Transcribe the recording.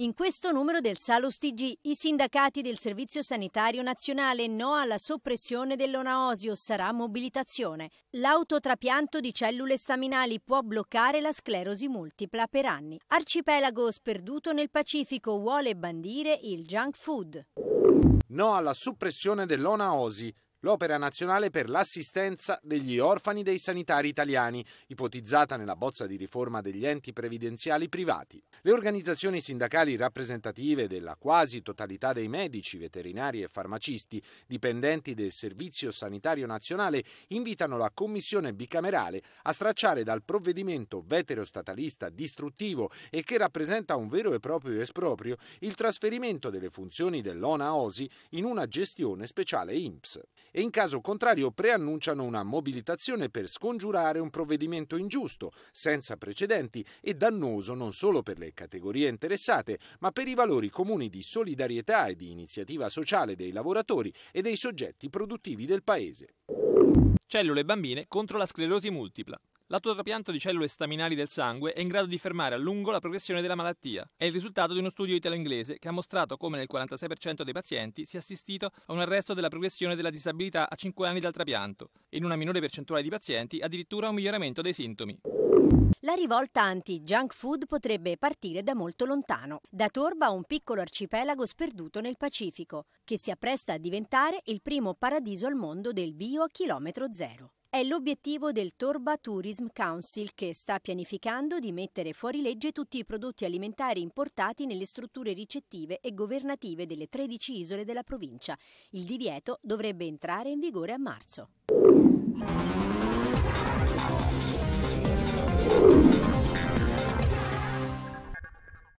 In questo numero del Salus TG, i sindacati del Servizio Sanitario Nazionale no alla soppressione dell'onaosio, sarà mobilitazione. L'autotrapianto di cellule staminali può bloccare la sclerosi multipla per anni. Arcipelago sperduto nel Pacifico vuole bandire il junk food. No alla soppressione dell'onaosi l'opera nazionale per l'assistenza degli orfani dei sanitari italiani, ipotizzata nella bozza di riforma degli enti previdenziali privati. Le organizzazioni sindacali rappresentative della quasi totalità dei medici, veterinari e farmacisti, dipendenti del Servizio Sanitario Nazionale, invitano la Commissione bicamerale a stracciare dal provvedimento veterostatalista distruttivo e che rappresenta un vero e proprio esproprio il trasferimento delle funzioni dell'ONA-OSI in una gestione speciale INPS e in caso contrario preannunciano una mobilitazione per scongiurare un provvedimento ingiusto, senza precedenti e dannoso non solo per le categorie interessate, ma per i valori comuni di solidarietà e di iniziativa sociale dei lavoratori e dei soggetti produttivi del Paese. Cellule bambine contro la sclerosi multipla l'autotrapianto di cellule staminali del sangue è in grado di fermare a lungo la progressione della malattia. È il risultato di uno studio italo-inglese che ha mostrato come nel 46% dei pazienti si è assistito a un arresto della progressione della disabilità a 5 anni dal trapianto e in una minore percentuale di pazienti addirittura a un miglioramento dei sintomi. La rivolta anti-junk food potrebbe partire da molto lontano, da Torba a un piccolo arcipelago sperduto nel Pacifico, che si appresta a diventare il primo paradiso al mondo del bio a chilometro zero. È l'obiettivo del Torba Tourism Council che sta pianificando di mettere fuori legge tutti i prodotti alimentari importati nelle strutture ricettive e governative delle 13 isole della provincia. Il divieto dovrebbe entrare in vigore a marzo.